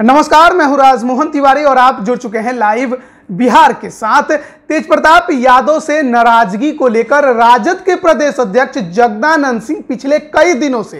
नमस्कार मैं हूं राजमोहन तिवारी और आप जुड़ चुके हैं लाइव बिहार के साथ तेज प्रताप यादव से नाराजगी को लेकर राजद के प्रदेश अध्यक्ष जगदानंद सिंह पिछले कई दिनों से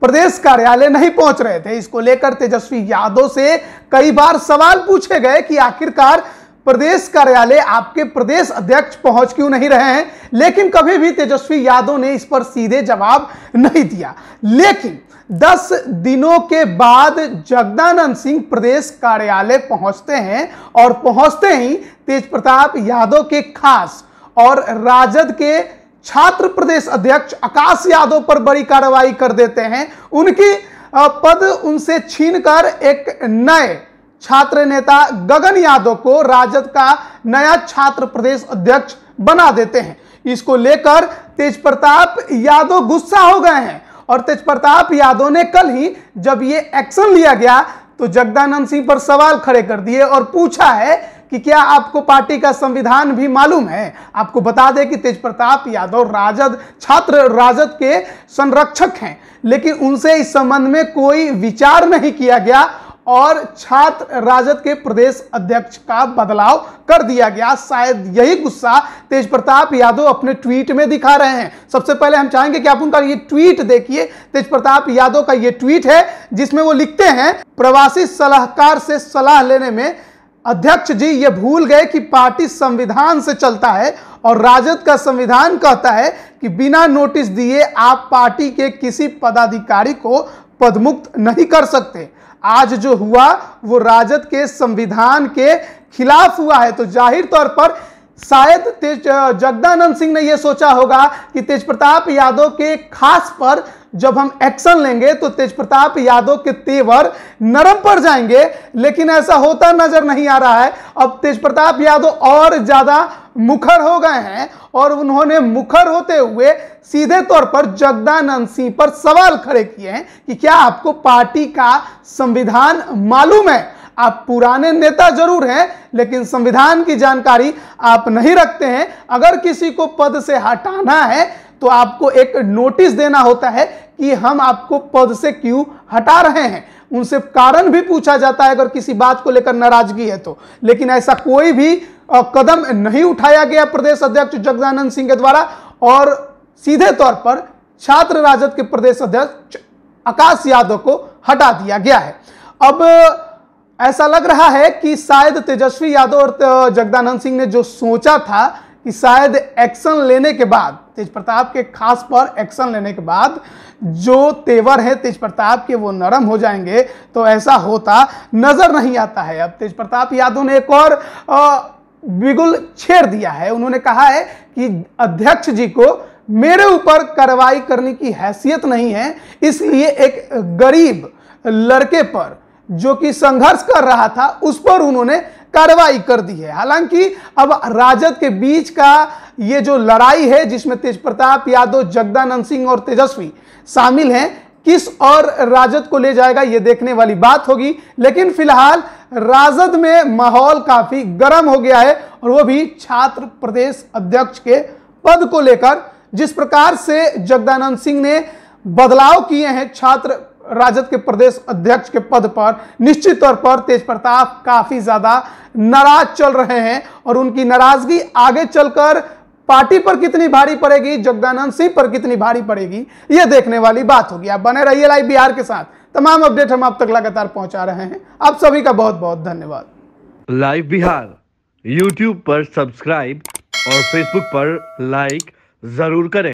प्रदेश कार्यालय नहीं पहुंच रहे थे इसको लेकर तेजस्वी यादव से कई बार सवाल पूछे गए कि आखिरकार प्रदेश कार्यालय आपके प्रदेश अध्यक्ष पहुंच क्यों नहीं रहे हैं लेकिन कभी भी तेजस्वी यादव ने इस पर सीधे जवाब नहीं दिया लेकिन दस दिनों के बाद जगदानंद सिंह प्रदेश कार्यालय पहुंचते हैं और पहुंचते ही तेज प्रताप यादव के खास और राजद के छात्र प्रदेश अध्यक्ष आकाश यादव पर बड़ी कार्रवाई कर देते हैं उनकी पद उनसे छीनकर एक नए छात्र नेता गगन यादव को राजद का नया छात्र प्रदेश अध्यक्ष बना देते हैं इसको लेकर तेज प्रताप यादव गुस्सा हो गए हैं और तेज प्रताप यादव ने कल ही जब ये एक्शन लिया गया तो जगदानंद सिंह पर सवाल खड़े कर दिए और पूछा है कि क्या आपको पार्टी का संविधान भी मालूम है आपको बता दें कि तेज प्रताप यादव राजद छात्र राजद के संरक्षक हैं लेकिन उनसे इस संबंध में कोई विचार नहीं किया गया और छात्र राजद के प्रदेश अध्यक्ष का बदलाव कर दिया गया शायद यही गुस्सा तेज प्रताप यादव अपने ट्वीट में दिखा रहे हैं सबसे पहले हम चाहेंगे कि आप उनका ये ट्वीट देखिए तेज प्रताप यादव का ये ट्वीट है जिसमें वो लिखते हैं प्रवासी सलाहकार से सलाह लेने में अध्यक्ष जी ये भूल गए कि पार्टी संविधान से चलता है और राजद का संविधान कहता है कि बिना नोटिस दिए आप पार्टी के किसी पदाधिकारी को पदमुक्त नहीं कर सकते आज जो हुआ वो राजद के संविधान के खिलाफ हुआ है तो जाहिर तौर पर शायद तेज जगदानंद सिंह ने यह सोचा होगा कि तेज प्रताप यादव के खास पर जब हम एक्शन लेंगे तो तेज प्रताप यादव के तेवर नरम पर जाएंगे लेकिन ऐसा होता नजर नहीं आ रहा है अब तेज प्रताप यादव और ज्यादा मुखर हो गए हैं और उन्होंने मुखर होते हुए सीधे तौर पर जगदानंद सिंह पर सवाल खड़े किए हैं कि क्या आपको पार्टी का संविधान मालूम है आप पुराने नेता जरूर हैं लेकिन संविधान की जानकारी आप नहीं रखते हैं अगर किसी को पद से हटाना है तो आपको एक नोटिस देना होता है कि हम आपको पद से क्यों हटा रहे हैं उनसे कारण भी पूछा जाता है अगर किसी बात को लेकर नाराजगी है तो लेकिन ऐसा कोई भी कदम नहीं उठाया गया प्रदेश अध्यक्ष जगदानंद सिंह के द्वारा और सीधे तौर पर छात्र राजद के प्रदेश अध्यक्ष आकाश यादव को हटा दिया गया है अब ऐसा लग रहा है कि शायद तेजस्वी यादव और जगदानंद सिंह ने जो सोचा था कि शायद एक्शन लेने के बाद तेज प्रताप के खास पर एक्शन लेने के बाद जो तेवर है तेज प्रताप के वो नरम हो जाएंगे तो ऐसा होता नजर नहीं आता है अब तेज प्रताप यादव ने एक और बिगुल छेड़ दिया है उन्होंने कहा है कि अध्यक्ष जी को मेरे ऊपर कार्रवाई करने की हैसियत नहीं है इसलिए एक गरीब लड़के पर जो कि संघर्ष कर रहा था उस पर उन्होंने कार्रवाई कर दी है हालांकि अब राजद के बीच का ये जो लड़ाई है जिसमें तेज प्रताप यादव जगदानंद सिंह और तेजस्वी शामिल हैं किस और राजद को ले जाएगा ये देखने वाली बात होगी लेकिन फिलहाल राजद में माहौल काफी गर्म हो गया है और वो भी छात्र प्रदेश अध्यक्ष के पद को लेकर जिस प्रकार से जगदानंद सिंह ने बदलाव किए हैं छात्र राजद के प्रदेश अध्यक्ष के पद पर निश्चित तौर पर तेज प्रताप काफी ज्यादा नाराज चल रहे हैं और उनकी नाराजगी आगे चलकर पार्टी पर कितनी भारी पड़ेगी जगदानंद सिंह पर कितनी भारी पड़ेगी यह देखने वाली बात होगी आप बने रहिए लाइव बिहार के साथ तमाम अपडेट हम आप तक लगातार पहुंचा रहे हैं आप सभी का बहुत बहुत धन्यवाद लाइव बिहार यूट्यूब पर सब्सक्राइब और फेसबुक पर लाइक जरूर करें